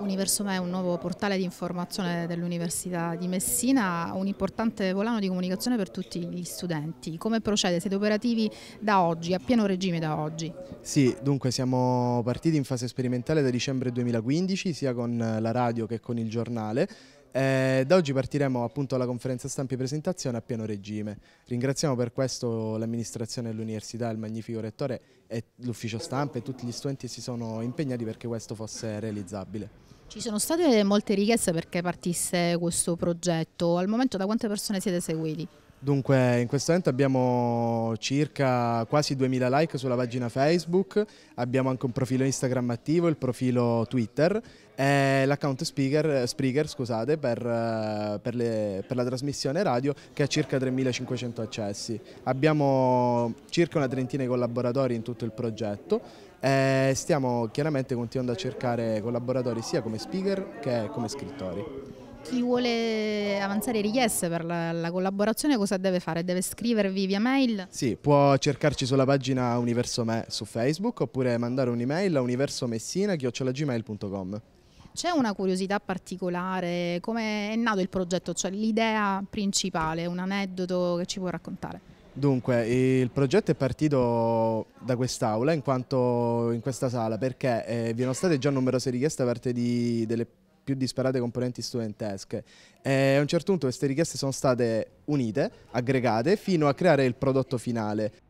Universum è un nuovo portale di informazione dell'Università di Messina, un importante volano di comunicazione per tutti gli studenti. Come procede? Siete operativi da oggi, a pieno regime da oggi? Sì, dunque siamo partiti in fase sperimentale da dicembre 2015, sia con la radio che con il giornale eh, da oggi partiremo appunto alla conferenza stampa e presentazione a pieno regime. Ringraziamo per questo l'amministrazione dell'università, il magnifico rettore e l'ufficio stampa e tutti gli studenti si sono impegnati perché questo fosse realizzabile. Ci sono state molte richieste perché partisse questo progetto, al momento da quante persone siete seguiti? Dunque, in questo momento abbiamo circa quasi 2000 like sulla pagina Facebook, abbiamo anche un profilo Instagram attivo, il profilo Twitter e l'account Spreaker, scusate, per, eh, per, le, per, la trasmissione radio che ha circa 3500 accessi. Abbiamo circa una trentina di collaboratori in tutto il progetto e stiamo chiaramente continuando a cercare collaboratori sia come speaker che come scrittori chi vuole avanzare richieste per la, la, collaborazione cosa deve fare? Deve scrivervi via mail? Sì, può cercarci sulla pagina Universo Me su Facebook oppure mandare un'email a universomessina.gmail.com c'è una curiosità particolare? Come è nato il progetto? Cioè l'idea principale, un aneddoto che ci può raccontare? Dunque, il progetto è partito da quest'aula, in quanto in questa sala, perché eh, vi erano state già numerose richieste da parte di, delle persone più disparate componenti studentesche. E a un certo punto queste richieste sono state unite, aggregate, fino a creare il prodotto finale.